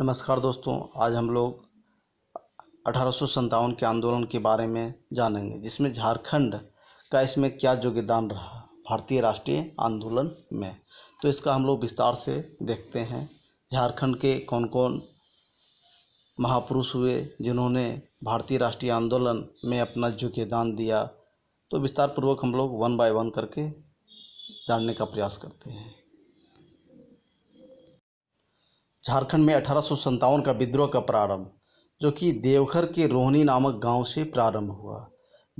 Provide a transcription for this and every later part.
नमस्कार दोस्तों आज हम लोग अठारह के आंदोलन के बारे में जानेंगे जिसमें झारखंड का इसमें क्या योगदान रहा भारतीय राष्ट्रीय आंदोलन में तो इसका हम लोग विस्तार से देखते हैं झारखंड के कौन कौन महापुरुष हुए जिन्होंने भारतीय राष्ट्रीय आंदोलन में अपना योगदान दिया तो विस्तार पूर्वक हम लोग वन बाय वन करके जानने का प्रयास करते हैं झारखंड में अठारह का विद्रोह का प्रारंभ जो कि देवघर के रोहनी नामक गांव से प्रारंभ हुआ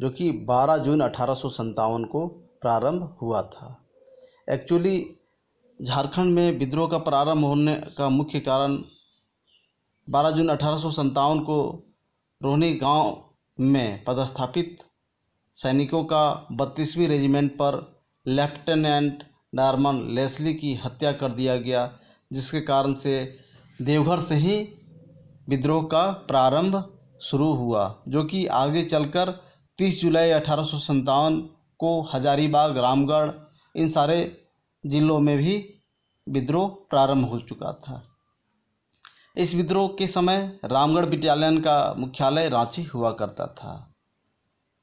जो कि 12 जून अठारह को प्रारंभ हुआ था एक्चुअली झारखंड में विद्रोह का प्रारंभ होने का मुख्य कारण 12 जून अठारह को रोहनी गांव में पदस्थापित सैनिकों का बत्तीसवीं रेजिमेंट पर लेफ्टिनेंट डारमन लेस्ली की हत्या कर दिया गया जिसके कारण से देवघर से ही विद्रोह का प्रारंभ शुरू हुआ जो कि आगे चलकर 30 जुलाई अठारह को हजारीबाग रामगढ़ इन सारे ज़िलों में भी विद्रोह प्रारंभ हो चुका था इस विद्रोह के समय रामगढ़ बटालियन का मुख्यालय रांची हुआ करता था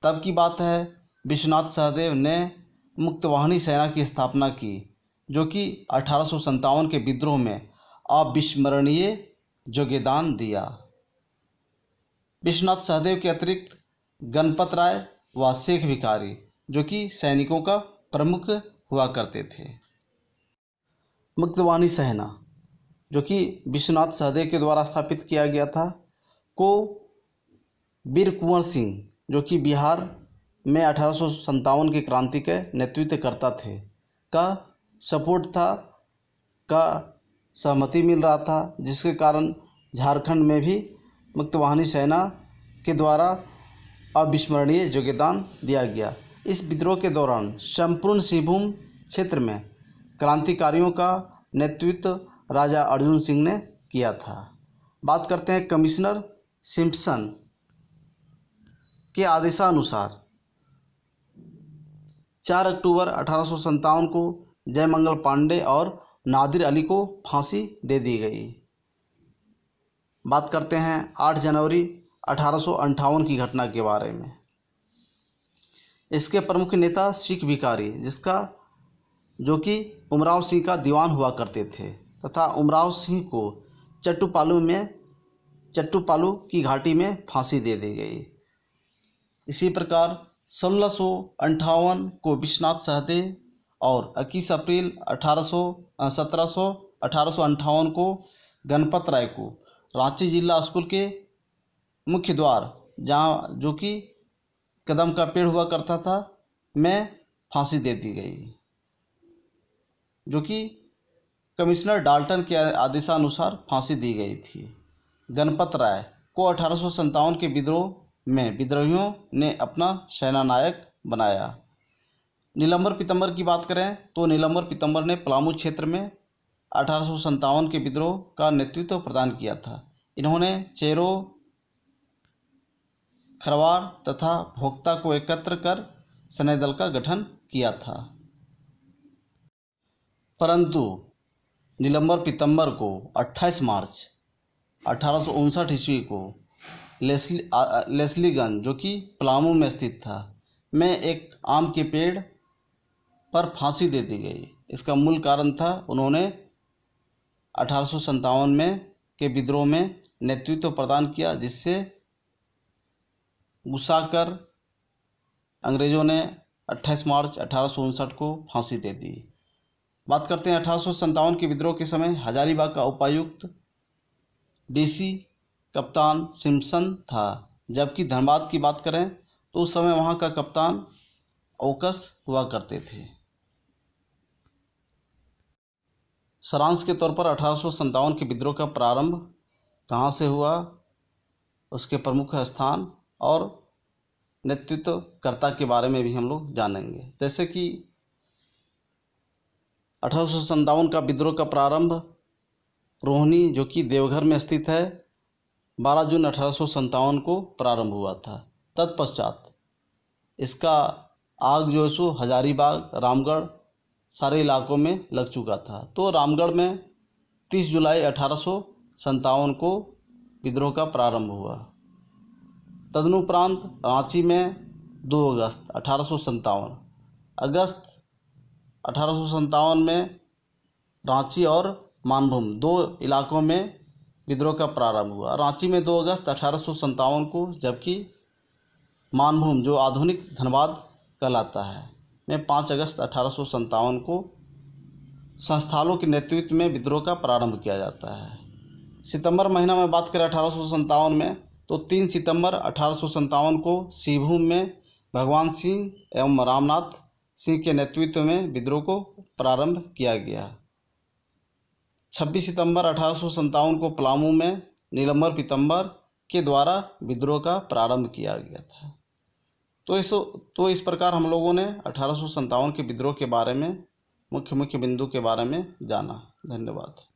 तब की बात है विश्वनाथ सहदेव ने मुक्तवाहिनी सेना की स्थापना की जो कि अठारह के विद्रोह में अविस्मरणीय योगदान दिया विश्वनाथ सहदेव के अतिरिक्त गणपत राय व शेख भिकारी जो कि सैनिकों का प्रमुख हुआ करते थे मुक्तवानी सहना जो कि विश्वनाथ सहदेव के द्वारा स्थापित किया गया था को वीर कुंवर सिंह जो कि बिहार में अठारह की क्रांति के नेतृत्व करता थे का सपोर्ट था का सहमति मिल रहा था जिसके कारण झारखंड में भी मुक्तवाहिनी सेना के द्वारा अविस्मरणीय योगदान दिया गया इस विद्रोह के दौरान संपूर्ण सिंहभूम क्षेत्र में क्रांतिकारियों का नेतृत्व राजा अर्जुन सिंह ने किया था बात करते हैं कमिश्नर सिम्पसन के आदेशानुसार 4 अक्टूबर अठारह को जयमंगल पांडे और नादिर अली को फांसी दे दी गई बात करते हैं 8 जनवरी अठारह की घटना के बारे में इसके प्रमुख नेता सिख भिकारी जिसका जो कि उमराव सिंह का दीवान हुआ करते थे तथा उमराव सिंह को चट्टूपालू में चट्टूपालू की घाटी में फांसी दे दी गई इसी प्रकार सोलह को विश्वनाथ सहदेव और इक्कीस अप्रैल अठारह सौ सत्रह सौ अठारह सौ को गणपत राय को रांची जिला स्कूल के मुख्य द्वार जहाँ जो कि कदम का पेड़ हुआ करता था मैं फांसी दे दी गई जो कि कमिश्नर डाल्टन के आदेशानुसार फांसी दी गई थी गणपत राय को अठारह के विद्रोह में विद्रोहियों ने अपना सेनानायक बनाया नीलंबर पीतम्बर की बात करें तो नीलंबर पीतम्बर ने पलामू क्षेत्र में अठारह के विद्रोह का नेतृत्व प्रदान किया था इन्होंने चेरो खरवार तथा भोक्ता को एकत्र कर सैन्य दल का गठन किया था परंतु नीलंबर पीतम्बर को 28 मार्च अठारह ईस्वी को लेस्ली लेस्लीगंज जो कि पलामू में स्थित था मैं एक आम के पेड़ पर फांसी दे दी गई इसका मूल कारण था उन्होंने अठारह में के विद्रोह में नेतृत्व प्रदान किया जिससे गुस्सा कर अंग्रेज़ों ने 28 मार्च अठारह को फांसी दे दी बात करते हैं अठारह के विद्रोह के समय हजारीबाग का उपायुक्त डीसी कप्तान सिम्सन था जबकि धनबाद की बात करें तो उस समय वहाँ का कप्तान ओकस हुआ करते थे सारांश के तौर पर अठारह के विद्रोह का प्रारंभ कहाँ से हुआ उसके प्रमुख स्थान और नेतृत्वकर्ता के बारे में भी हम लोग जानेंगे जैसे कि अठारह का विद्रोह का प्रारंभ रोहनी जो कि देवघर में स्थित है 12 जून अठारह को प्रारंभ हुआ था तत्पश्चात इसका आग जो है सो हजारीबाग रामगढ़ सारे इलाकों में लग चुका था तो रामगढ़ में 30 जुलाई अठारह को विद्रोह का प्रारंभ हुआ तदनुपरांत रांची में 2 अगस्त अठारह अगस्त अठारह में रांची और मानभूम दो इलाकों में विद्रोह का प्रारंभ हुआ रांची में 2 अगस्त अठारह को जबकि मानभूम जो आधुनिक धनबाद कहलाता है में पाँच अगस्त अठारह को संस्थानों के नेतृत्व में विद्रोह का प्रारंभ किया जाता है सितंबर महीना में बात करें अठारह में तो तीन सितंबर अठारह को सिंहभूम में भगवान सिंह एवं रामनाथ सिंह के नेतृत्व में विद्रोह को प्रारंभ किया गया 26 सितंबर अठारह को पलामू में नीलम्बर पीतम्बर के द्वारा विद्रोह का प्रारंभ किया गया था तो इस तो इस प्रकार हम लोगों ने अठारह के विद्रोह के बारे में मुख्य मुख्य बिंदु के बारे में जाना धन्यवाद